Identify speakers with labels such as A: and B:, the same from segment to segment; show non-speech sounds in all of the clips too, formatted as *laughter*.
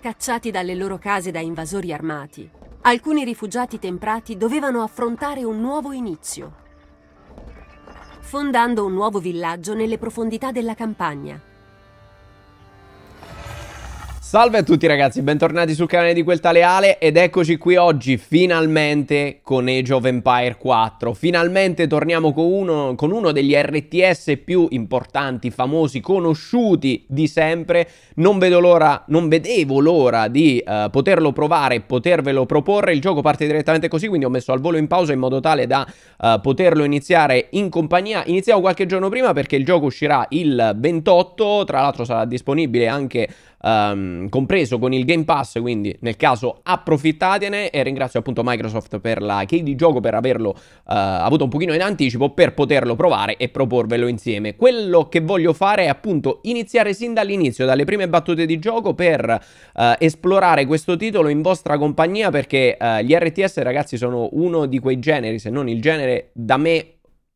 A: Cacciati dalle loro case da invasori armati, alcuni rifugiati temprati dovevano affrontare un nuovo inizio, fondando un nuovo villaggio nelle profondità della campagna,
B: Salve a tutti ragazzi, bentornati sul canale di Quel Tale ed eccoci qui oggi finalmente con Age of Empire 4. Finalmente torniamo con uno, con uno, degli RTS più importanti, famosi, conosciuti di sempre. Non vedo l'ora, non vedevo l'ora di uh, poterlo provare e potervelo proporre. Il gioco parte direttamente così, quindi ho messo al volo in pausa in modo tale da uh, poterlo iniziare in compagnia. Iniziamo qualche giorno prima perché il gioco uscirà il 28, tra l'altro sarà disponibile anche um, compreso con il Game Pass, quindi nel caso approfittatene e ringrazio appunto Microsoft per la key di gioco per averlo uh, avuto un pochino in anticipo per poterlo provare e proporvelo insieme. Quello che voglio fare è appunto iniziare sin dall'inizio, dalle prime battute di gioco per uh, esplorare questo titolo in vostra compagnia perché uh, gli RTS ragazzi sono uno di quei generi, se non il genere da me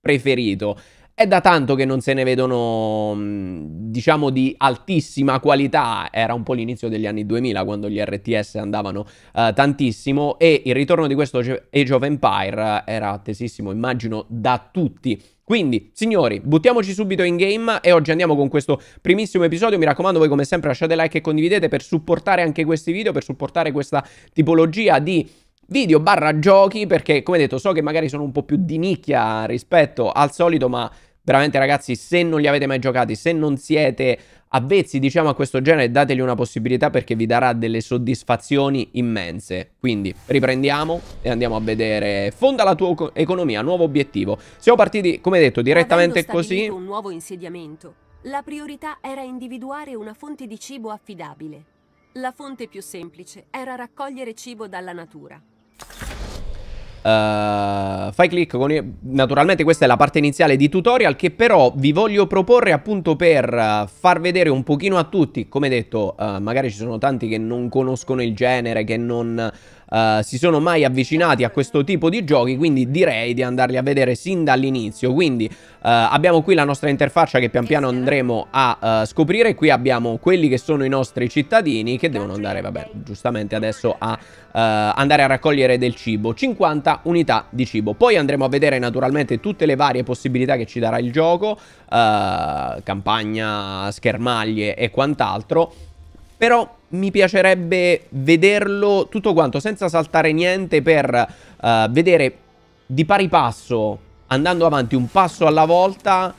B: preferito. È da tanto che non se ne vedono, mm, diciamo, di altissima qualità, era un po' l'inizio degli anni 2000 quando gli RTS andavano uh, tantissimo e il ritorno di questo Age of Empire era attesissimo, immagino, da tutti. Quindi, signori, buttiamoci subito in game e oggi andiamo con questo primissimo episodio. Mi raccomando, voi come sempre lasciate like e condividete per supportare anche questi video, per supportare questa tipologia di video barra giochi perché come detto so che magari sono un po' più di nicchia rispetto al solito ma Veramente ragazzi, se non li avete mai giocati, se non siete avvezzi diciamo a questo genere, dategli una possibilità perché vi darà delle soddisfazioni immense. Quindi riprendiamo e andiamo a vedere Fonda la tua economia, nuovo obiettivo. Siamo partiti, come detto, direttamente così. un
A: nuovo insediamento. La priorità era individuare una fonte di cibo affidabile. La fonte più semplice era raccogliere cibo dalla natura.
B: Uh, fai clic con... Naturalmente questa è la parte iniziale di tutorial che però vi voglio proporre appunto per eh, far vedere un pochino a tutti, come detto uh, magari ci sono tanti che non conoscono il genere, che non eh, si sono mai avvicinati a questo tipo di giochi, quindi direi di andarli a vedere sin dall'inizio. Quindi eh, abbiamo qui la nostra interfaccia che pian piano andremo a eh, scoprire. Qui abbiamo quelli che sono i nostri cittadini che devono andare, vabbè, giustamente adesso a eh, andare a raccogliere del cibo. 50 unità di cibo. Poi andremo a vedere naturalmente tutte le varie possibilità che ci darà il gioco, eh, campagna, schermaglie e quant'altro. Però mi piacerebbe vederlo tutto quanto senza saltare niente per uh, vedere di pari passo, andando avanti un passo alla volta,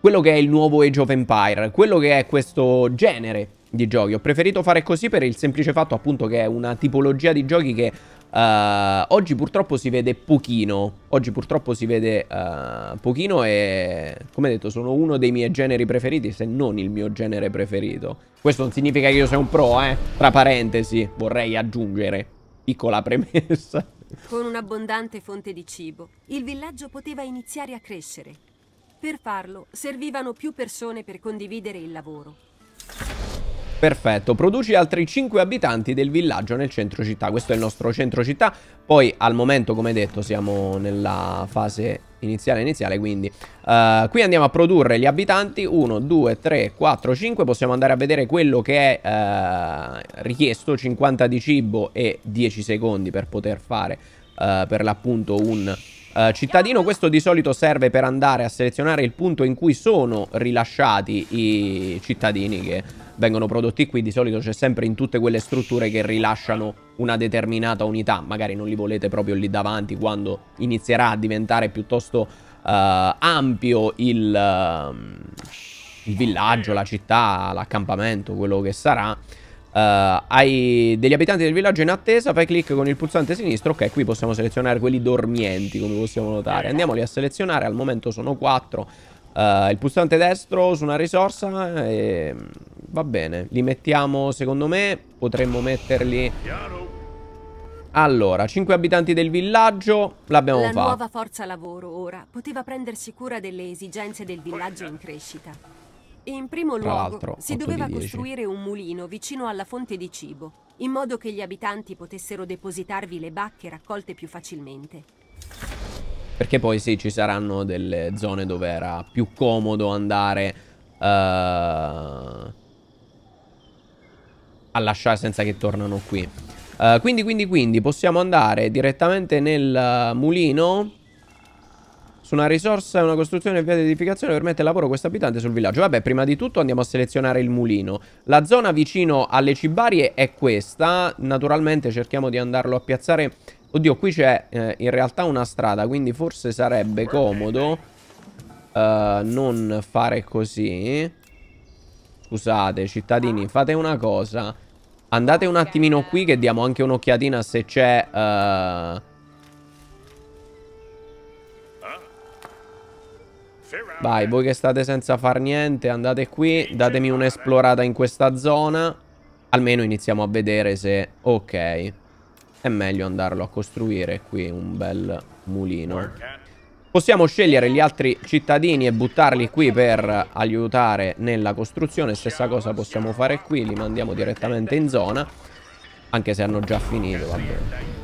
B: quello che è il nuovo Age of Empire, quello che è questo genere di giochi. Ho preferito fare così per il semplice fatto appunto che è una tipologia di giochi che Uh, oggi purtroppo si vede pochino, oggi purtroppo si vede uh, pochino e come detto sono uno dei miei generi preferiti se non il mio genere preferito. Questo non significa che io sia un pro, eh, tra parentesi vorrei aggiungere, piccola premessa.
A: Con un'abbondante fonte di cibo, il villaggio poteva iniziare a crescere. Per farlo servivano più persone per condividere il lavoro
B: Perfetto, produci altri 5 abitanti del villaggio nel centro città. Questo è il nostro centro città. Poi al momento, come detto, siamo nella fase iniziale iniziale, quindi uh, qui andiamo a produrre gli abitanti 1, 2, 3, 4, 5. Possiamo andare a vedere quello che è uh, richiesto, 50 di cibo e 10 secondi per poter fare uh, per l'appunto un eh, cittadino, questo di solito serve per andare a selezionare il punto in cui sono rilasciati i cittadini che vengono prodotti qui. Di solito c'è sempre in tutte quelle strutture che rilasciano una determinata unità. Magari non li volete proprio lì davanti quando inizierà a diventare piuttosto uh, ampio il, uh, il villaggio, la città, l'accampamento, quello che sarà. Uh, hai degli abitanti del villaggio in attesa, fai clic con il pulsante sinistro, ok, qui possiamo selezionare quelli dormienti, come possiamo notare. Andiamoli a selezionare, al momento sono 4. Uh, eh, il pulsante destro su una risorsa e... Mm, va bene. Li mettiamo, secondo me, potremmo metterli... Allora, 5 abitanti del villaggio, l'abbiamo fatto. La nuova
A: forza lavoro ora poteva prendersi cura delle esigenze del villaggio in crescita. In primo luogo si doveva costruire un mulino vicino alla fonte di cibo, in modo che gli abitanti potessero depositarvi le bacche raccolte più facilmente.
B: Perché poi sì, ci saranno delle zone dove era più comodo andare uh, a lasciare senza che tornano qui. Uh, quindi, quindi, quindi, possiamo andare direttamente nel mulino su una risorsa e una costruzione in via di edificazione permette il lavoro a questo abitante sul villaggio. Vabbè, prima di tutto andiamo a selezionare il mulino. La zona vicino alle cibarie è questa. Naturalmente cerchiamo di andarlo a piazzare... Oddio, qui c'è eh, in realtà una strada, quindi forse sarebbe comodo uh, non fare così. Scusate, cittadini, fate una cosa. Andate un attimino eh. qui che diamo anche un'occhiatina se c'è... Uh, Vai, voi che state senza far niente, andate qui, datemi un'esplorata in questa zona. Almeno iniziamo a vedere se... Ok. È meglio andarlo a costruire qui un bel mulino. Possiamo scegliere gli altri cittadini e buttarli qui per aiutare nella costruzione. Stessa cosa possiamo fare qui, li mandiamo direttamente in zona. Anche se hanno già finito, va bene.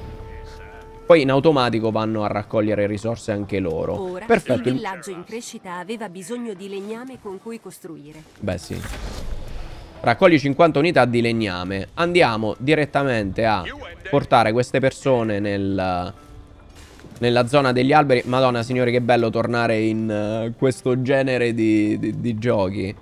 B: Poi in automatico vanno a raccogliere risorse anche loro. Ora, Perfetto. il villaggio
A: in crescita aveva bisogno di legname con cui costruire.
B: Beh sì. Raccogli 50 unità di legname. Andiamo direttamente a portare queste persone nel, nella zona degli alberi. Madonna signori che bello tornare in uh, questo genere di, di, di giochi.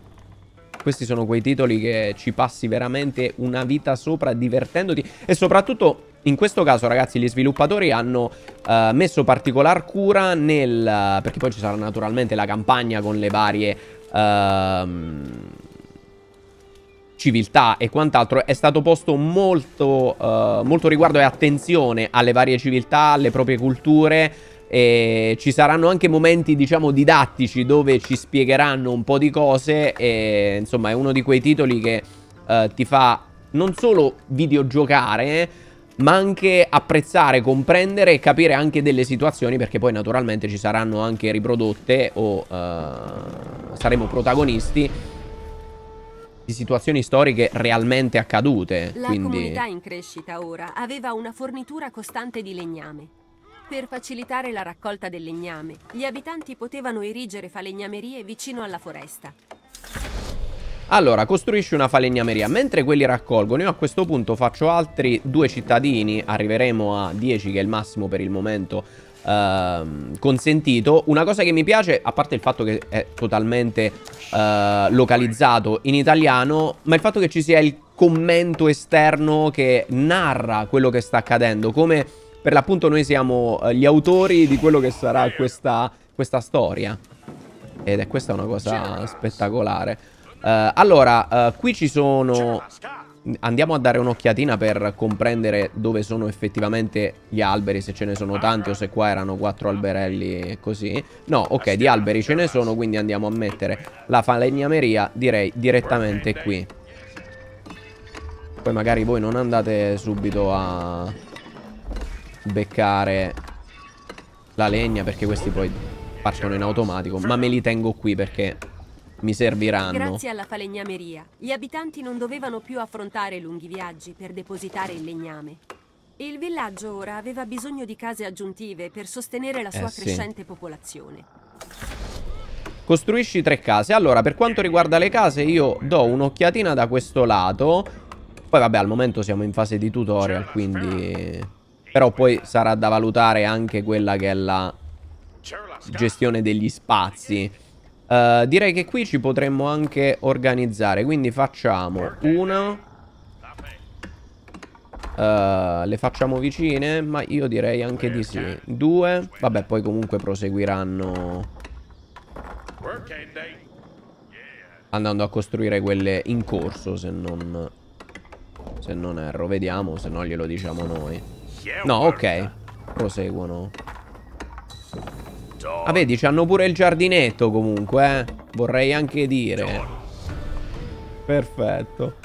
B: Questi sono quei titoli che ci passi veramente una vita sopra divertendoti e soprattutto in questo caso, ragazzi, gli sviluppatori hanno uh, messo particolar cura nel... Uh, perché poi ci sarà naturalmente la campagna con le varie... Uh, civiltà e quant'altro è stato posto molto, eh, molto riguardo e attenzione alle varie civiltà, alle proprie culture e ci saranno anche momenti diciamo didattici dove ci spiegheranno un po' di cose e insomma è uno di quei titoli che eh, ti fa non solo videogiocare ma anche apprezzare, comprendere e capire anche delle situazioni perché poi naturalmente ci saranno anche riprodotte o uh, saremo protagonisti di situazioni storiche realmente accadute. La comunità
A: in crescita ora aveva una fornitura costante di legname. Per facilitare la raccolta del legname, gli abitanti potevano erigere falegnamerie vicino alla foresta
B: allora, costruisci una falegnameria. Mentre quelli raccolgono, io a questo punto faccio altri due cittadini. Arriveremo a 10, che è il massimo per il momento ehm, consentito. Una cosa che mi piace, a parte il fatto che è totalmente eh, localizzato in italiano, ma il fatto che ci sia il commento esterno che narra quello che sta accadendo. Come per l'appunto noi siamo eh, gli autori di quello che sarà questa, questa storia. Ed è questa una cosa spettacolare. Uh, allora, uh, qui ci sono... Andiamo a dare un'occhiatina per comprendere dove sono effettivamente gli alberi, se ce ne sono tanti o se qua erano quattro alberelli così. No, ok, di alberi ce ne sono, quindi andiamo a mettere la falegnameria, direi, direttamente qui. Poi magari voi non andate subito a beccare la legna perché questi poi partono in automatico, ma me li tengo qui perché mi serviranno. Grazie
A: alla falegnameria, gli abitanti non dovevano più affrontare lunghi viaggi per depositare il legname. Il villaggio ora aveva bisogno di case aggiuntive per sostenere la sua eh, crescente sì. popolazione.
B: Costruisci tre case. Allora, per quanto riguarda le case, io do un'occhiatina da questo lato. Poi, vabbè, al momento siamo in fase di tutorial, quindi... Però poi sarà da valutare anche quella che è la gestione degli spazi. Uh, direi che qui ci potremmo anche organizzare Quindi facciamo una uh, Le facciamo vicine Ma io direi anche di sì Due Vabbè poi comunque proseguiranno Andando a costruire quelle in corso Se non Se non erro Vediamo se no glielo diciamo noi No ok Proseguono Ah, vedi, hanno pure il giardinetto comunque, eh. Vorrei anche dire. Perfetto.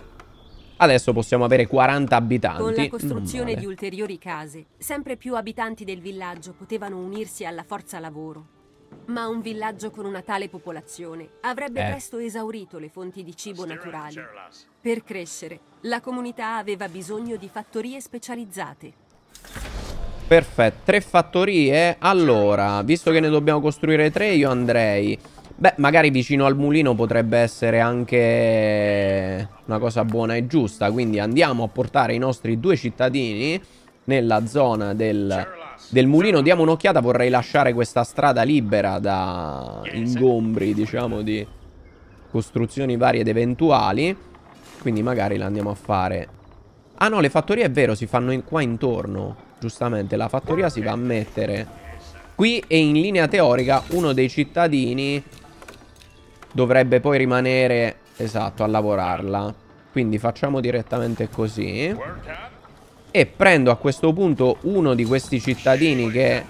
B: Adesso possiamo avere 40 abitanti. Con la mm, costruzione di
A: ulteriori case, sempre più abitanti del villaggio potevano unirsi alla forza lavoro. Ma un villaggio con una tale popolazione avrebbe eh. presto esaurito le fonti di cibo naturali. Per crescere, la comunità aveva bisogno di fattorie specializzate.
B: Perfetto, tre fattorie. Allora, visto che ne dobbiamo costruire tre, io andrei... Beh, magari vicino al mulino potrebbe essere anche una cosa buona e giusta. Quindi andiamo a portare i nostri due cittadini nella zona del, del mulino. Diamo un'occhiata, vorrei lasciare questa strada libera da ingombri, diciamo, di costruzioni varie ed eventuali. Quindi magari la andiamo a fare... Ah no, le fattorie è vero, si fanno in qua intorno giustamente la fattoria si va a mettere qui e in linea teorica uno dei cittadini dovrebbe poi rimanere, esatto, a lavorarla. Quindi facciamo direttamente così. E prendo a questo punto uno di questi cittadini che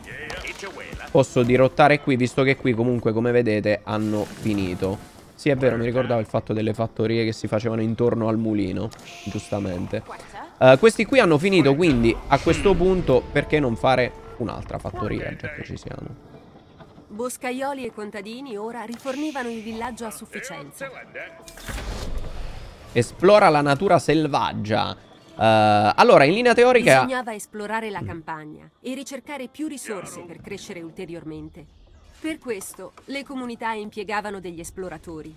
B: posso dirottare qui, visto che qui comunque, come vedete, hanno finito. Sì, è vero, mi ricordavo il fatto delle fattorie che si facevano intorno al mulino, giustamente. Eh, questi qui hanno finito, quindi a questo punto perché non fare un'altra fattoria, già che ci siamo.
A: Boscaioli e contadini ora rifornivano il villaggio a sufficienza. Eh.
B: Esplora la natura selvaggia. Uh, allora, in linea teorica...
A: Bisognava esplorare la mm. campagna e ricercare più risorse per crescere ulteriormente. Per questo, le comunità impiegavano degli esploratori.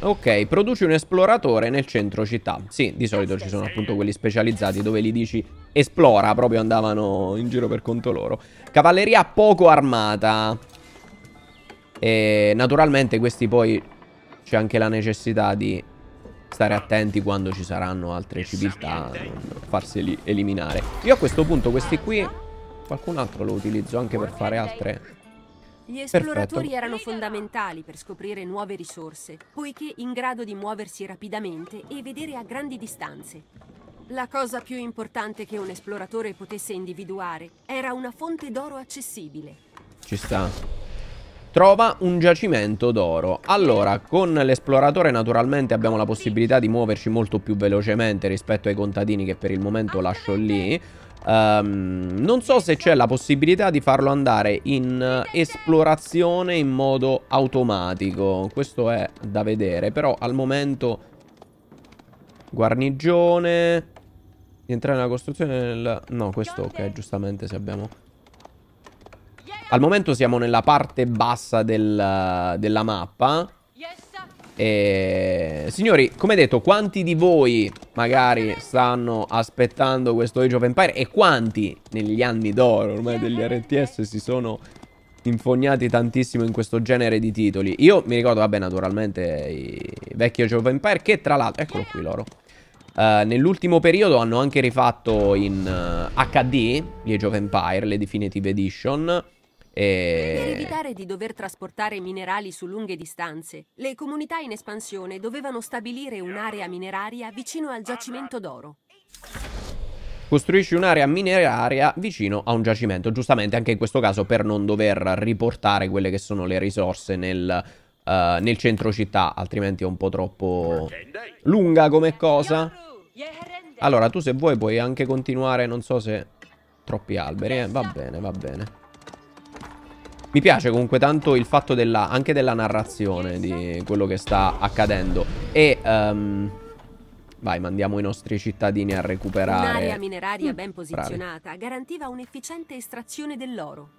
B: Ok, produci un esploratore nel centro città. Sì, di solito ci sono appunto quelli specializzati dove gli dici esplora, proprio andavano in giro per conto loro. Cavalleria poco armata. E naturalmente questi poi c'è anche la necessità di stare attenti quando ci saranno altre civiltà, farseli eliminare. Io a questo punto questi qui, qualcun altro lo utilizzo anche per fare altre gli esploratori Perfetto.
A: erano fondamentali per scoprire nuove risorse, poiché in grado di muoversi rapidamente e vedere a grandi distanze. La cosa più importante che un esploratore potesse individuare era una fonte d'oro accessibile.
B: Ci sta. Trova un giacimento d'oro. Allora, con l'esploratore naturalmente abbiamo la possibilità di muoverci molto più velocemente rispetto ai contadini che per il momento lascio lì. Um, non so se c'è la possibilità di farlo andare in esplorazione in modo automatico. Questo è da vedere. Però al momento... Guarnigione... Di entrare nella costruzione nel... No, questo ok, giustamente se abbiamo... Al momento siamo nella parte bassa del, della mappa. E... Eh, signori, come detto, quanti di voi magari stanno aspettando questo Age of Empire e quanti negli anni d'oro ormai degli RTS si sono infognati tantissimo in questo genere di titoli? Io mi ricordo, vabbè, naturalmente i vecchi Age of Empire che tra l'altro... Eccolo qui loro. Uh, Nell'ultimo periodo hanno anche rifatto in uh, eh, HD gli Age of Empire, le Definitive Edition e... Per evitare
A: di dover trasportare minerali su lunghe distanze, le comunità in espansione dovevano stabilire un'area mineraria vicino al giacimento d'oro.
B: Costruisci un'area mineraria vicino a un giacimento, giustamente anche in questo caso per non dover riportare quelle che sono le risorse nel, uh, nel centro città, altrimenti è un po' troppo lunga come cosa. Allora, tu se vuoi puoi anche continuare, non so se... Troppi alberi, eh? va bene, va bene. Mi piace comunque tanto il fatto della, anche della narrazione di quello che sta accadendo. E... Um, Vai, mandiamo i nostri cittadini a recuperare. Un'area mineraria ben mm. posizionata
A: Bravi. garantiva un'efficiente estrazione dell'oro.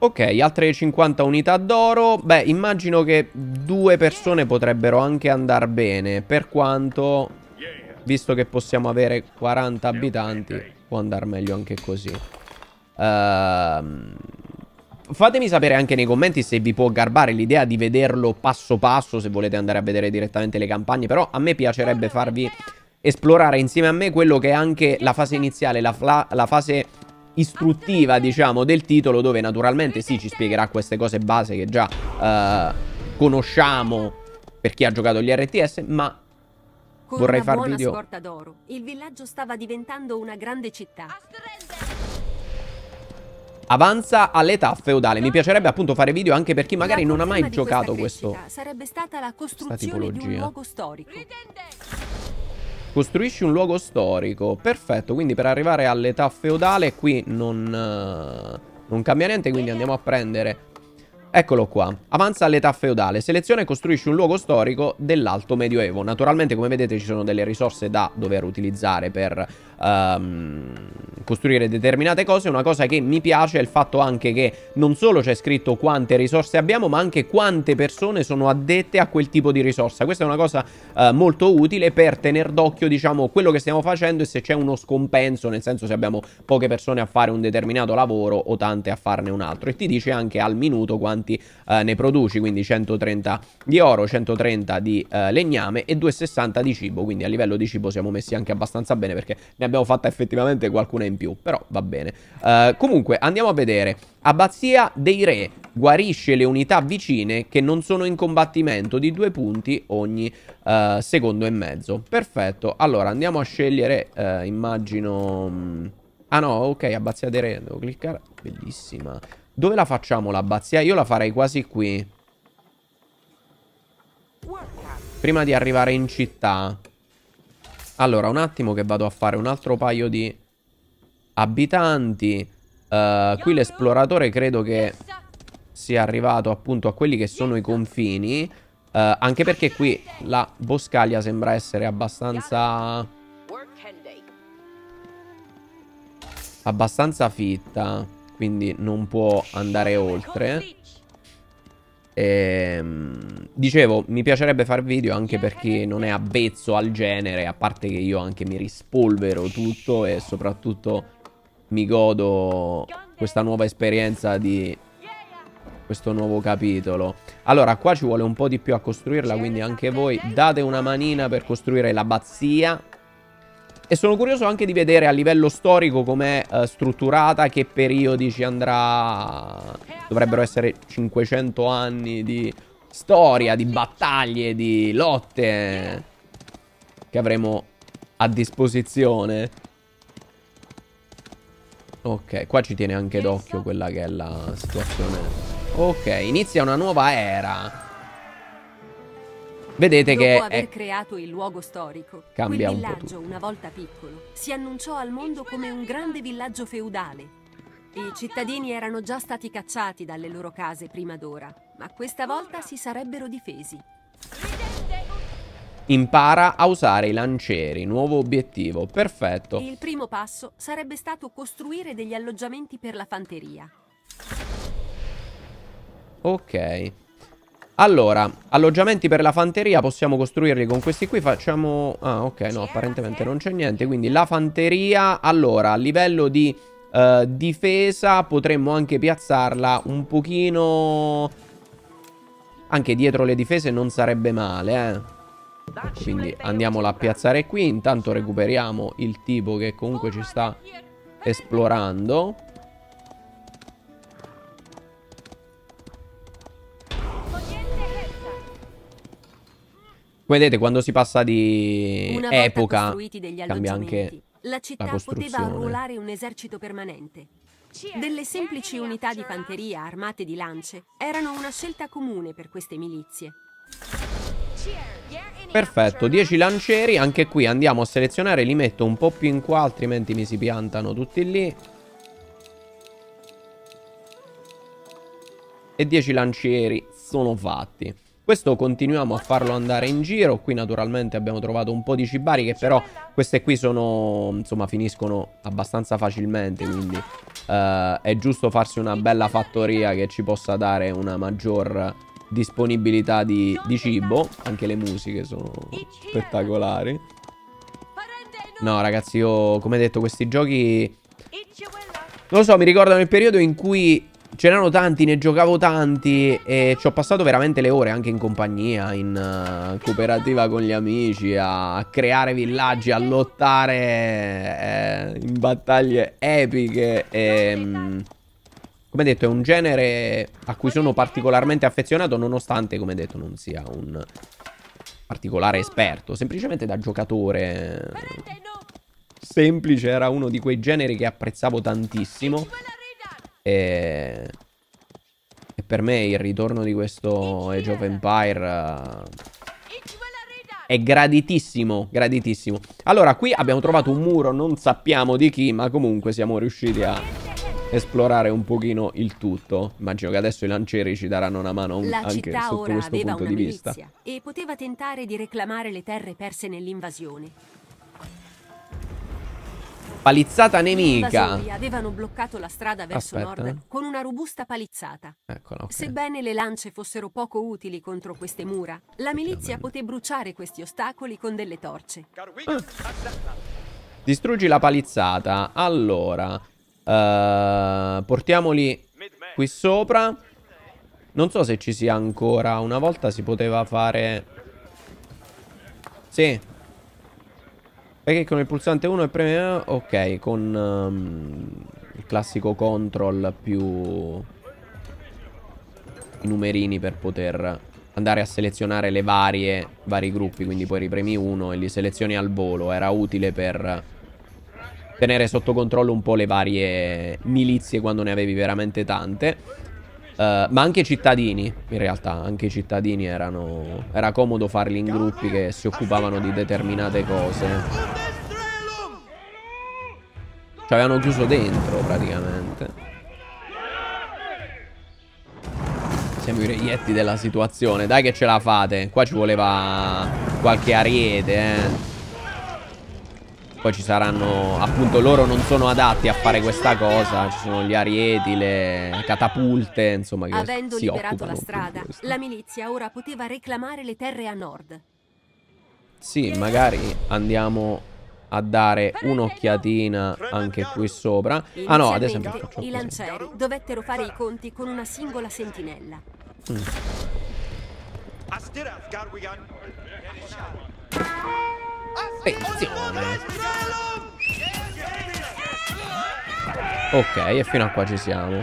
B: Ok, altre 50 unità d'oro. Beh, immagino che due persone potrebbero anche andare bene, per quanto, visto che possiamo avere 40 abitanti, può andare meglio anche così. Ehm, fatemi sapere anche nei commenti se vi può garbare l'idea di vederlo passo passo, se volete andare a vedere direttamente le campagne, però a me piacerebbe farvi esplorare insieme a me quello che è anche la fase iniziale, la, la, la fase istruttiva, diciamo, del titolo, dove naturalmente sì ci spiegherà queste cose base che già uh, conosciamo per chi ha giocato gli RTS, ma con vorrei far video.
A: scorta d'oro, il villaggio stava diventando una grande città
B: avanza all'età feudale. Mi piacerebbe appunto fare video anche per chi magari non ha mai giocato questo.
A: Sarebbe stata la costruzione di un luogo storico.
B: Costruisci un luogo storico. Perfetto, quindi per arrivare all'età feudale qui non, eh, non cambia niente, quindi andiamo a prendere Eccolo qua, avanza all'età feudale, seleziona e costruisci un luogo storico dell'alto medioevo. Naturalmente come vedete ci sono delle risorse da dover utilizzare per um, costruire determinate cose. Una cosa che mi piace è il fatto anche che non solo c'è scritto quante risorse abbiamo, ma anche quante persone sono addette a quel tipo di risorsa. Questa è una cosa uh, molto utile per tenere d'occhio, diciamo, quello che stiamo facendo e se c'è uno scompenso, nel senso se abbiamo poche persone a fare un determinato lavoro o tante a farne un altro. E ti dice anche al minuto quanti uh, ne produci, quindi 130 di oro, 130 di uh, legname e 260 di cibo. Quindi a livello di cibo siamo messi anche abbastanza bene perché ne abbiamo fatta effettivamente qualcuna in più, però va bene. Uh, comunque, andiamo a vedere. Abbazia dei Re guarisce le unità vicine che non sono in combattimento di due punti ogni uh, secondo e mezzo. Perfetto. Allora, andiamo a scegliere, uh, immagino... Mm, ah no, ok, abbazia dei Re. Devo cliccare. Bellissima. Dove la facciamo l'abbazia? Io la farei quasi qui. Prima di arrivare in città. Allora, un attimo che vado a fare un altro paio di abitanti. Uh, qui l'esploratore credo che sia arrivato appunto a quelli che sono i confini. Uh, anche perché qui la boscaglia sembra essere abbastanza... Abbastanza fitta. Quindi non può andare oltre. E, ehm, dicevo, mi piacerebbe far video anche per chi non è avvezzo al genere, a parte che io anche mi rispolvero tutto e soprattutto mi godo questa nuova esperienza di questo nuovo capitolo. Allora, qua ci vuole un po' di più a costruirla, quindi anche voi date una manina per costruire l'abbazia e sono curioso anche di vedere a livello storico com'è uh, strutturata, che periodi ci andrà... Dovrebbero essere 500 anni di storia, di battaglie, di lotte che avremo a disposizione. Ok, qua ci tiene anche d'occhio quella che è la situazione. Ok, inizia una nuova era. Vedete Dopo che Dopo aver è...
A: creato il luogo storico, Cambia quel villaggio, un una volta piccolo, si annunciò al mondo come un grande villaggio feudale. I cittadini erano già stati cacciati dalle loro case prima d'ora, ma questa volta si sarebbero difesi.
B: Impara a usare i lancieri, nuovo obiettivo, perfetto. Il
A: primo passo sarebbe stato costruire degli alloggiamenti per la fanteria.
B: Ok. Allora, alloggiamenti per la fanteria possiamo costruirli con questi qui, facciamo... Ah, ok, no, apparentemente non c'è niente, quindi la fanteria, allora, a livello di uh, difesa potremmo anche piazzarla un pochino... Anche dietro le difese non sarebbe male, eh. Quindi andiamola a piazzare qui, intanto recuperiamo il tipo che comunque ci sta esplorando. Come vedete, quando si passa di Una epoca, cambia anche la città la poteva arruolare
A: un esercito permanente. Delle semplici unità di fanteria armate di lance erano una scelta comune per queste milizie.
B: Perfetto, 10 lancieri, anche qui andiamo a selezionare, li metto un po' più in qua, altrimenti mi si piantano tutti lì. E 10 lancieri sono fatti. Questo continuiamo a farlo andare in giro. Qui naturalmente abbiamo trovato un po' di cibari che però queste qui sono, insomma, finiscono abbastanza facilmente. Quindi eh, è giusto farsi una bella fattoria che ci possa dare una maggior disponibilità di, di cibo. Anche le musiche sono spettacolari. No ragazzi, io come detto questi giochi... Non lo so, mi ricordano il periodo in cui ce n'erano tanti, ne giocavo tanti e ci ho passato veramente le ore anche in compagnia, in uh, cooperativa con gli amici, a creare villaggi, a lottare eh, in battaglie epiche e... Ehm, come detto è un genere a cui sono particolarmente affezionato nonostante come detto non sia un particolare esperto, semplicemente da giocatore semplice, era uno di quei generi che apprezzavo tantissimo e... e per me il ritorno di questo Age of Empire... Eh, è graditissimo, graditissimo. Allora, qui abbiamo trovato un muro, non sappiamo di chi, ma comunque siamo riusciti a esplorare un pochino il tutto. Immagino che adesso i lancieri ci daranno una mano un, anche sotto questo punto di vista. La città ora aveva una milizia
A: e poteva tentare di reclamare le terre perse nell'invasione.
B: Palizzata nemica. Gli
A: avevano bloccato la strada verso Aspetta. nord con una robusta palizzata. Eccola, okay. Sebbene le lance fossero poco utili contro queste mura, la milizia poté bruciare questi ostacoli con delle torce. Ah.
B: Distruggi la palizzata. Allora, uh, portiamoli qui sopra. Non so se ci sia ancora. Una volta si poteva fare... Sì, perché con il pulsante 1 e premere... Ok, con um, il classico control più... I numerini per poter andare a selezionare le varie... Vari gruppi, quindi poi ripremi uno e li selezioni al volo. Era utile per tenere sotto controllo un po' le varie milizie quando ne avevi veramente tante. Eh, ma anche i cittadini, in realtà, anche i cittadini erano... Era comodo farli in gruppi che si occupavano di determinate cose. Ci avevano chiuso dentro, praticamente. Siamo i reietti della situazione. Dai che ce la fate. Qua ci voleva qualche ariete, eh. Poi ci saranno, appunto, loro non sono adatti a fare questa cosa. Ci sono gli arieti, le catapulte, insomma, che Avendo liberato la strada,
A: la milizia ora poteva reclamare le terre a nord.
B: Sì, magari andiamo a dare un'occhiatina anche qui sopra. Ah no, ad esempio faccio I
A: lancieri dovettero fare i conti con una singola sentinella.
B: Mm. Attenzione. Ok, e fino a qua ci siamo.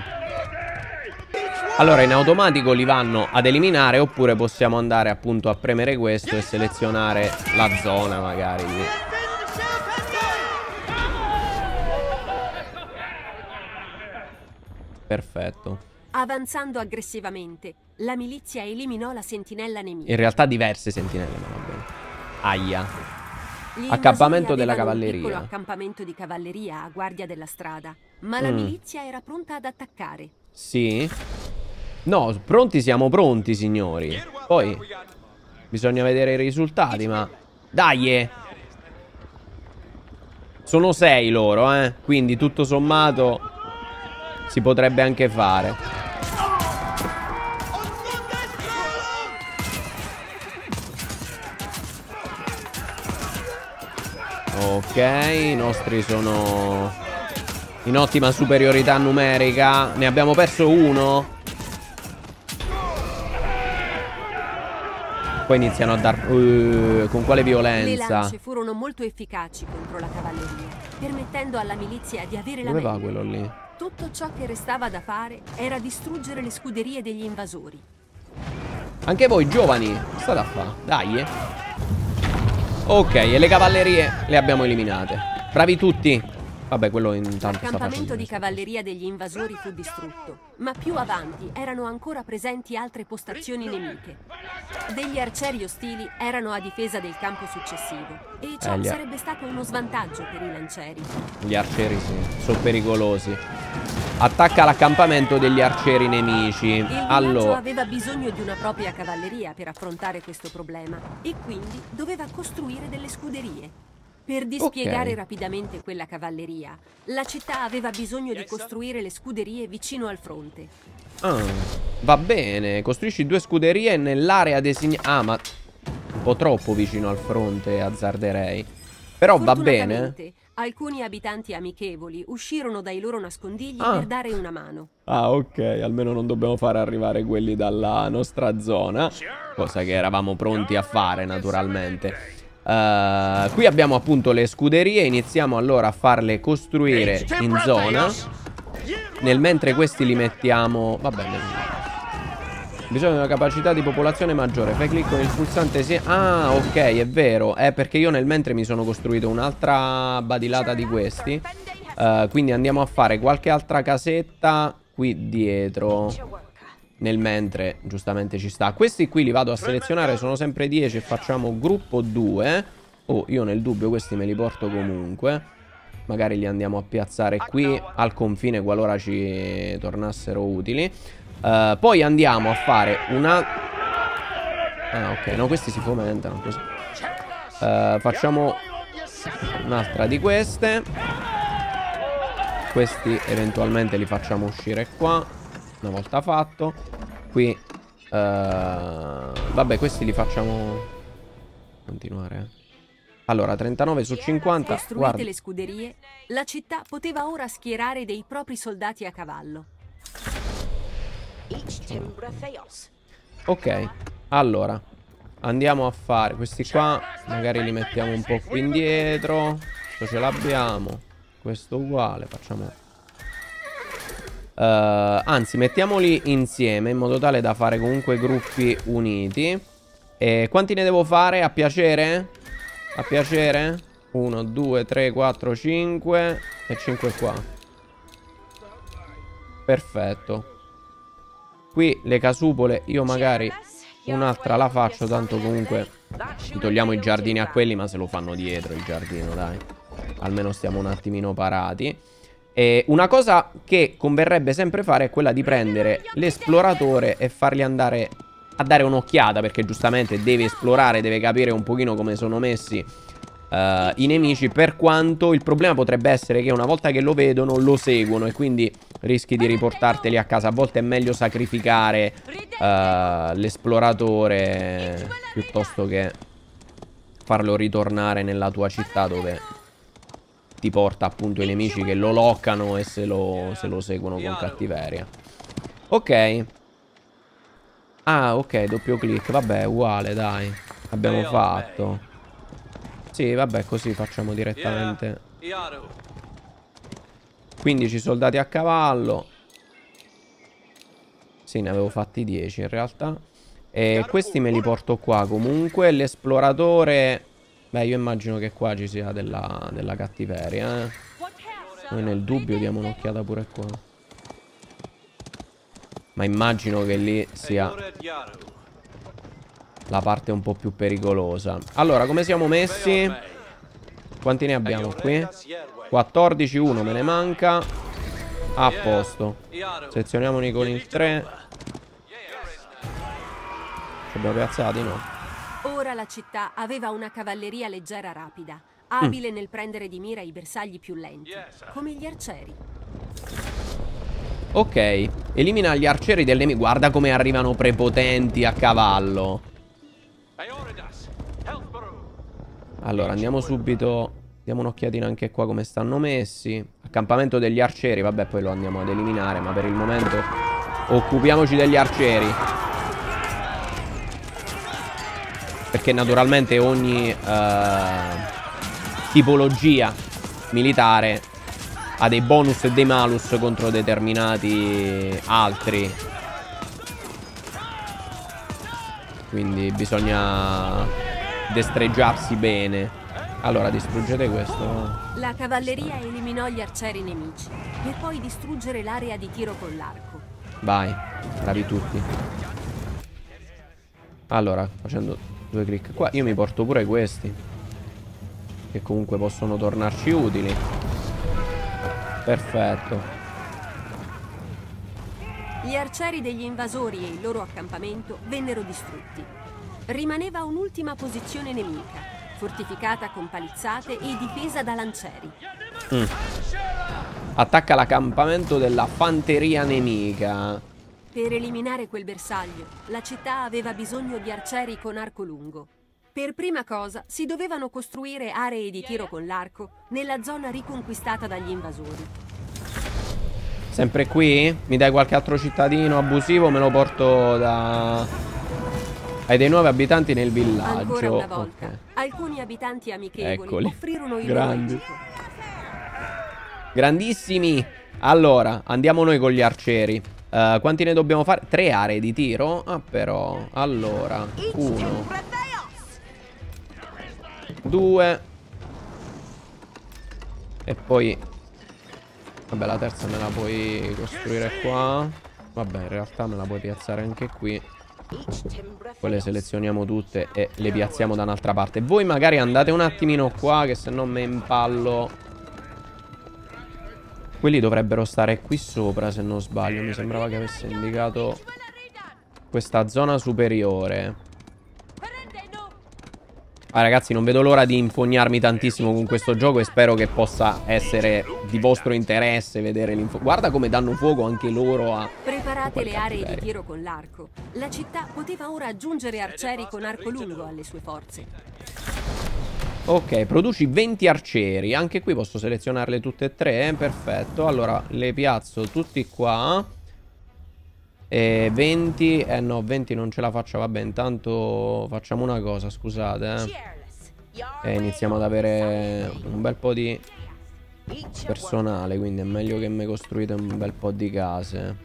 B: Allora, in automatico li vanno ad eliminare oppure possiamo andare appunto a premere questo e selezionare la zona magari. lì. Perfetto.
A: Avanzando aggressivamente, la milizia eliminò la sentinella nemica. In
B: realtà diverse sentinelle, ma va bene. Aia.
A: Accampamento della cavalleria. Un accampamento di cavalleria a guardia della strada, ma la mm. milizia era pronta ad attaccare.
B: Sì. No, pronti siamo pronti, signori. Poi bisogna vedere i risultati, ma dai! Sono sei loro, eh. Quindi tutto sommato si potrebbe anche fare. Ok, i nostri sono in ottima superiorità numerica. Ne abbiamo perso uno. Poi iniziano a dar... Uh, con quale violenza? Le lance
A: furono molto efficaci contro la cavalleria, permettendo alla milizia di avere Dove la meglio. quello lì? Tutto ciò che restava da fare era distruggere le scuderie degli invasori.
B: Anche voi, giovani, state a fa Dai, eh. Ok, e le cavallerie le abbiamo eliminate. Bravi tutti. Vabbè, quello intanto L'accampamento di
A: cavalleria degli invasori fu distrutto, ma più avanti erano ancora presenti altre postazioni eh. nemiche. Degli arcieri ostili erano a difesa del campo successivo e ciò eh, sarebbe stato uno svantaggio per i lancieri. Gli arcieri
B: sì, sono pericolosi. Attacca l'accampamento degli arcieri nemici. Il allora
A: aveva bisogno di una propria cavalleria per affrontare questo problema e quindi doveva costruire delle scuderie. Per dispiegare okay. rapidamente quella cavalleria, la città aveva bisogno di costruire le scuderie vicino al fronte.
B: Ah, va bene, costruisci due scuderie nell'area designata... Ah, ma un po' troppo vicino al fronte, azzarderei. Però va bene.
A: Eh. Alcuni abitanti amichevoli uscirono dai loro nascondigli ah. per dare una mano.
B: Ah, ok, almeno non dobbiamo far arrivare quelli dalla nostra zona, cosa che eravamo pronti a fare naturalmente. Uh, qui abbiamo appunto le scuderie Iniziamo allora a farle costruire in zona Nel mentre questi li mettiamo Va bene Bisogna di una capacità di popolazione maggiore Fai clic con il pulsante si... Ah ok è vero È perché io nel mentre mi sono costruito un'altra badilata di questi uh, Quindi andiamo a fare qualche altra casetta Qui dietro nel mentre giustamente ci sta. Questi qui li vado a selezionare, sono sempre 10 e facciamo gruppo 2. Oh, io nel dubbio questi me li porto comunque. Magari li andiamo a piazzare qui al confine qualora ci tornassero utili. Uh, poi andiamo a fare una... Ah, ok, no, questi si fomentano così. Uh, facciamo un'altra di queste. Questi eventualmente li facciamo uscire qua. Una volta fatto. Qui... Uh, vabbè, questi li facciamo... Continuare. Eh. Allora, 39 su 50. Costruite guarda. le
A: scuderie, la città poteva ora schierare dei propri soldati a cavallo.
B: Ok, allora andiamo a fare questi qua. Magari li mettiamo un po' qui indietro. Questo ce l'abbiamo. Questo uguale, facciamo eh, anzi, mettiamoli insieme in modo tale da fare comunque gruppi uniti. E quanti ne devo fare? A piacere? A piacere? 1, 2, 3, 4, 5 e 5 qua. Perfetto. Qui le casupole io magari un'altra la faccio, tanto comunque togliamo i giardini a quelli, ma se lo fanno dietro il giardino, dai. Almeno stiamo un attimino parati. E una cosa che converrebbe sempre fare è quella di prendere l'esploratore e fargli andare a dare un'occhiata perché giustamente deve esplorare, deve capire un pochino come sono messi uh, i nemici per quanto il problema potrebbe essere che una volta che lo vedono lo seguono e quindi rischi di riportarteli a casa. A volte è meglio sacrificare uh, l'esploratore piuttosto che farlo ritornare nella tua città dove ti porta appunto i nemici che lo loccano e se lo, se lo seguono con cattiveria. Ok. Ah, ok, doppio clic. Vabbè, uguale, dai. Abbiamo fatto. Sì, vabbè, così facciamo direttamente. 15 soldati a cavallo. Sì, ne avevo fatti 10 in realtà. E questi me li porto qua comunque. L'esploratore Beh, io immagino che qua ci sia della, della cattiveria, eh. Noi nel dubbio diamo un'occhiata pure qua. Ma immagino che lì sia la parte un po' più pericolosa. Allora, come siamo messi? Quanti ne abbiamo qui? 14, 1 me ne manca. A posto. Sezioniamo Nicolin 3. Ci abbiamo piazzati, no?
A: Ora la città aveva una cavalleria leggera rapida, mm. abile mm. nel prendere di mira i bersagli più lenti, yes, come gli arcieri.
B: Ok, elimina gli arcieri del nemico. Guarda come arrivano prepotenti a cavallo. Allora, andiamo subito. Diamo un'occhiatina anche qua come stanno messi. Accampamento degli arcieri. Vabbè, poi lo andiamo ad eliminare, ma per il momento occupiamoci degli arcieri. perché naturalmente ogni eh, tipologia militare ha dei bonus e dei malus contro determinati altri. Quindi bisogna destreggiarsi bene. Allora distruggete questo.
A: La cavalleria eliminò gli arcieri nemici per poi distruggere l'area di tiro con l'arco.
B: Vai, bravi tutti. Allora, facendo Due clic qua. Io mi porto pure questi. Che comunque possono tornarci utili. Perfetto.
A: Gli arcieri degli invasori e il loro accampamento vennero distrutti. Rimaneva un'ultima posizione nemica, fortificata con palizzate e difesa da lancieri. Mm.
B: Attacca l'accampamento della fanteria nemica.
A: Per eliminare quel bersaglio, la città aveva bisogno di arcieri con arco lungo. Per prima cosa si dovevano costruire aree di tiro con l'arco nella zona riconquistata dagli invasori.
B: Sempre qui? Mi dai qualche altro cittadino abusivo? Me lo porto da... Hai dei nuovi abitanti nel villaggio. Ancora una volta, okay.
A: alcuni abitanti amichevoli Eccoli. offrirono il Grandi.
B: Logico. Grandissimi! Allora, andiamo noi con gli arcieri. Eh, quanti ne dobbiamo fare? Tre aree di tiro? Ah però, allora, uno, due e poi... Vabbè, la terza me la puoi costruire qua. Vabbè, in realtà me la puoi piazzare anche qui. Poi le selezioniamo tutte e le piazziamo da un'altra parte. Voi magari andate un attimino qua che se no me impallo quelli dovrebbero stare qui sopra se non sbaglio Mi sembrava che avesse indicato Questa zona superiore Ah ragazzi non vedo l'ora di infognarmi tantissimo con questo gioco E spero che possa essere di vostro interesse vedere l'info Guarda come danno fuoco anche loro a
A: Preparate le aree di tiro con l'arco La città poteva ora aggiungere arcieri con arco lungo alle sue forze
B: Ok, produci 20 arcieri. Anche qui posso selezionarle tutte e tre. Eh? Perfetto. Allora, le piazzo tutti qua. E 20... Eh no, 20 non ce la faccio. Vabbè, intanto facciamo una cosa, scusate. Eh. E iniziamo ad avere un bel po' di personale. Quindi è meglio che mi costruite un bel po' di case.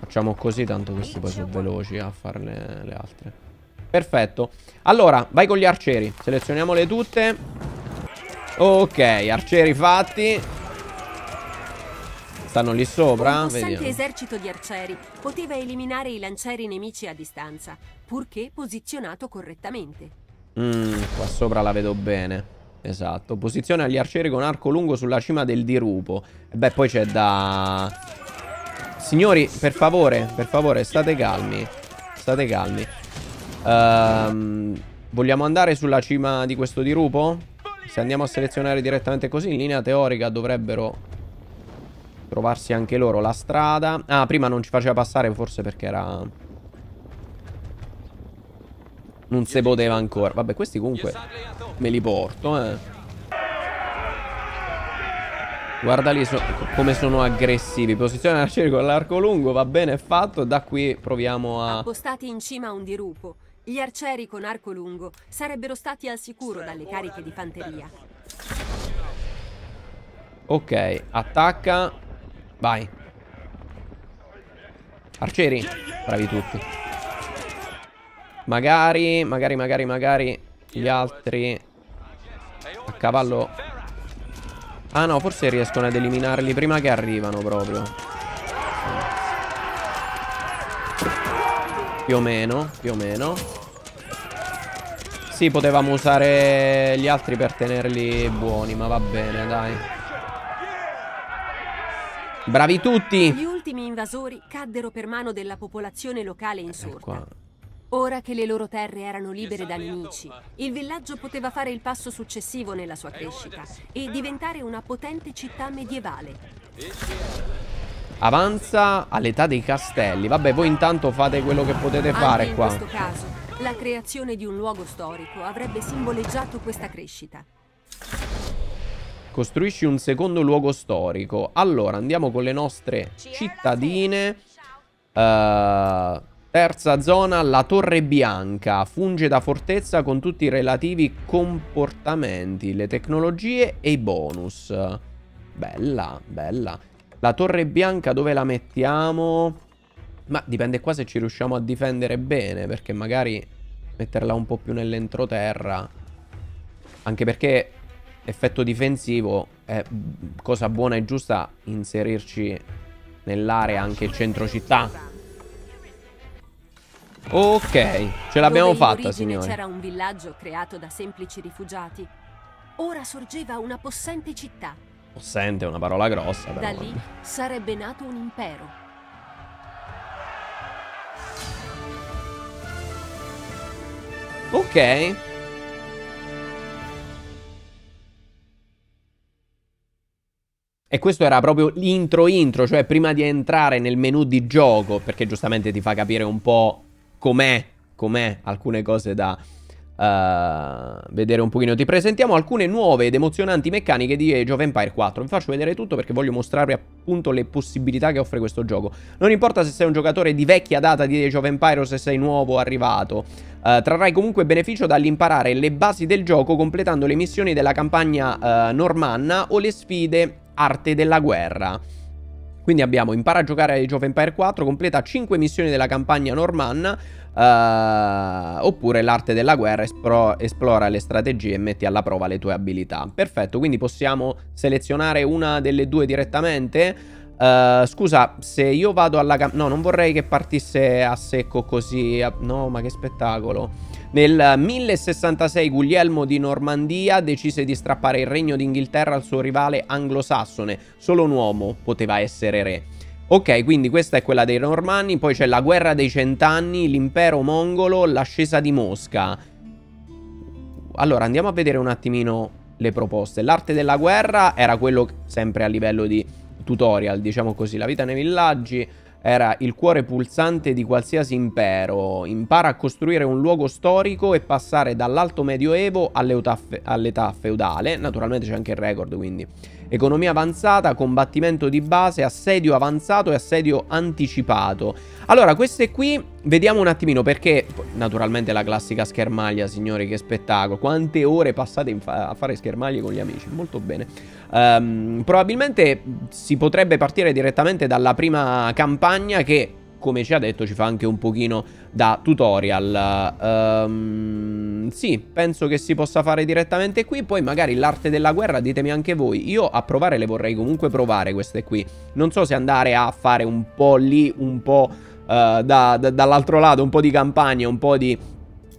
B: Facciamo così, tanto questi poi sono veloci a farne le altre. Perfetto. Allora, vai con gli arcieri. Selezioniamole tutte. Ok, arcieri fatti. Stanno lì sopra. Un possente
A: esercito di arcieri poteva eliminare i lancieri nemici a distanza, purché posizionato correttamente.
B: Mm, qua sopra la vedo bene. Esatto. Posiziona gli arcieri con arco lungo sulla cima del dirupo. beh, poi c'è da... Signori, per favore, per favore, state calmi. State calmi. Ehm, vogliamo andare sulla cima di questo dirupo? Se andiamo a selezionare direttamente così, in linea teorica dovrebbero trovarsi anche loro la strada. Ah, prima non ci faceva passare forse perché era... Non se poteva ancora. Vabbè, questi comunque me li porto, eh. Guarda lì so come sono aggressivi. Posizione al circo all'arco lungo, va bene, è fatto. Da qui proviamo a...
A: Appostati in cima a un dirupo. Gli arcieri con arco lungo sarebbero stati al sicuro dalle cariche di fanteria.
B: Ok, attacca. Vai. Arcieri, bravi tutti. Magari, magari, magari, magari gli altri a cavallo. Ah no, forse riescono ad eliminarli prima che arrivano proprio. Più o meno, più o meno Sì, potevamo usare gli altri per tenerli buoni Ma va bene, dai Bravi tutti Gli
A: ultimi invasori caddero per mano della popolazione locale in insorta ecco Ora che le loro terre erano libere da nemici, il villaggio poteva fare il passo successivo nella sua crescita e diventare una potente città medievale.
B: Avanza all'età dei castelli. Vabbè, voi intanto fate quello che potete fare qua. In questo
A: caso, la creazione di un luogo storico avrebbe simboleggiato questa crescita.
B: Costruisci un secondo luogo storico. Allora, andiamo con le nostre cittadine. Uh, terza zona, la Torre Bianca. Funge da fortezza con tutti i relativi comportamenti, le tecnologie e i bonus. Bella, bella. La torre bianca dove la mettiamo? Ma dipende qua se ci riusciamo a difendere bene, perché magari metterla un po' più nell'entroterra. Anche perché effetto difensivo è cosa buona e giusta inserirci nell'area anche centro città. Ok, ce l'abbiamo fatta, signori. C'era
A: un villaggio creato da semplici rifugiati. Ora sorgeva una possente città
B: Possente una parola grossa, però. Da lì
A: sarebbe nato un impero.
B: Ok. E questo era proprio l'intro intro, cioè prima di entrare nel menu di gioco, perché giustamente ti fa capire un po' com'è, com'è alcune cose da, Uh, vedere un pochino. Ti presentiamo alcune nuove ed emozionanti meccaniche di Age of Empire 4. Vi faccio vedere tutto perché voglio mostrarvi appunto le possibilità che offre questo gioco. Non importa se sei un giocatore di vecchia data di Age of Empire o se sei nuovo arrivato. Uh, trarrai comunque beneficio dall'imparare le basi del gioco completando le missioni della campagna uh, normanna o le sfide arte della guerra. Quindi abbiamo impara a giocare a Age of Empire 4, completa 5 missioni della campagna Normanna, uh, eh, oppure l'arte della guerra, espro, esplora le strategie e metti alla prova le tue abilità. Perfetto, quindi possiamo selezionare una delle due direttamente. Uh, scusa, se io vado alla... campagna... No, non vorrei che partisse a secco così... No, ma che spettacolo. Nel 1066 Guglielmo di Normandia decise di strappare il regno d'Inghilterra al suo rivale anglosassone, solo un uomo poteva essere re. Ok, quindi questa è quella dei Normanni, poi c'è la guerra dei cent'anni, l'impero mongolo, l'ascesa di Mosca. Allora andiamo a vedere un attimino le proposte. L'arte della guerra era quello sempre a livello di tutorial, diciamo così, la vita nei villaggi, era il cuore pulsante di qualsiasi impero. Impara a costruire un luogo storico e passare dall'alto medioevo all'età feudale. Naturalmente c'è anche il record, quindi economia avanzata, combattimento di base, assedio avanzato e assedio anticipato. Allora, queste qui vediamo un attimino perché naturalmente la classica schermaglia, signori, che spettacolo. Quante ore passate fa a fare schermaglie con gli amici? Molto bene. Um, probabilmente si potrebbe partire direttamente dalla prima campagna che come ci ha detto ci fa anche un pochino da tutorial. Um, sì, penso che si possa fare direttamente qui, poi magari l'arte della guerra ditemi anche voi. Io a provare le vorrei comunque provare queste qui. Non so se andare a fare un po' lì, un po' uh, da, da, dall'altro lato, un po' di campagna, un po' di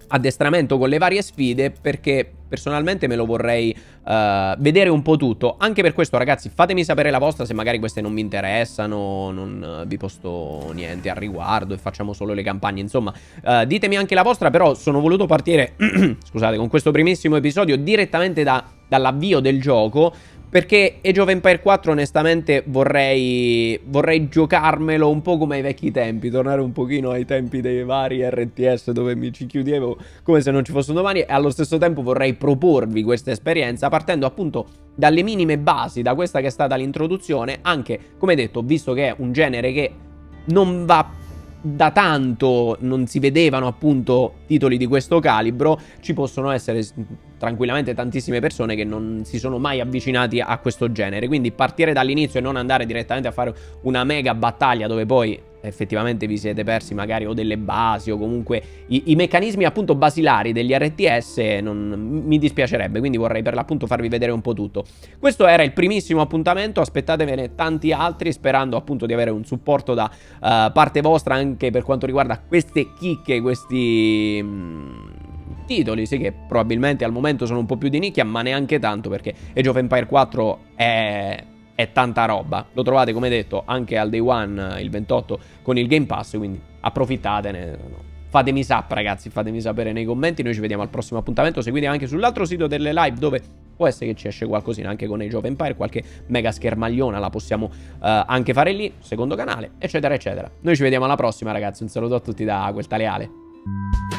B: addestramento con le varie sfide perché personalmente me lo vorrei uh, vedere un po' tutto. Anche per questo, ragazzi, fatemi sapere la vostra se magari queste non vi interessano, non eh, vi posto niente al riguardo e facciamo solo le campagne. Insomma, uh, ditemi anche la vostra, però sono voluto partire, *clears throat* scusate, con questo primissimo episodio direttamente da dall'avvio del gioco perché Age of Empire 4 onestamente vorrei, vorrei giocarmelo un po' come ai vecchi tempi, tornare un pochino ai tempi dei vari RTS dove mi ci chiudevo come se non ci fossero domani e allo stesso tempo vorrei proporvi questa esperienza partendo appunto dalle minime basi, da questa che è stata l'introduzione, anche come detto, visto che è un genere che non va più da tanto non si vedevano appunto titoli di questo calibro, ci possono essere tranquillamente tantissime persone che non si sono mai avvicinati a questo genere. Quindi partire dall'inizio e non andare direttamente a fare una mega battaglia dove poi effettivamente vi siete persi magari o delle basi o comunque i, i meccanismi appunto basilari degli RTS eh, non, mi dispiacerebbe, quindi vorrei per l'appunto farvi vedere un po' tutto. Questo era il primissimo appuntamento, aspettatevene tanti altri sperando appunto di avere un supporto da uh, parte vostra anche per quanto riguarda queste chicche, questi... Mm, titoli, sì che probabilmente al momento sono un po' più di nicchia, ma neanche tanto perché Age of Empire 4 è è tanta roba. Lo trovate, come detto, anche al day one eh, il 28 con il Game Pass, quindi approfittatene. Eh, fatemi sap, ragazzi, fatemi sapere nei commenti. Noi ci vediamo al prossimo appuntamento. Seguite anche sull'altro sito delle live dove può essere che ci esce qualcosina anche con Age of Empire, qualche mega schermagliona la possiamo uh, anche fare lì, secondo canale, eccetera, eccetera. Noi ci vediamo alla prossima, ragazzi. Un saluto a tutti da quel taleale.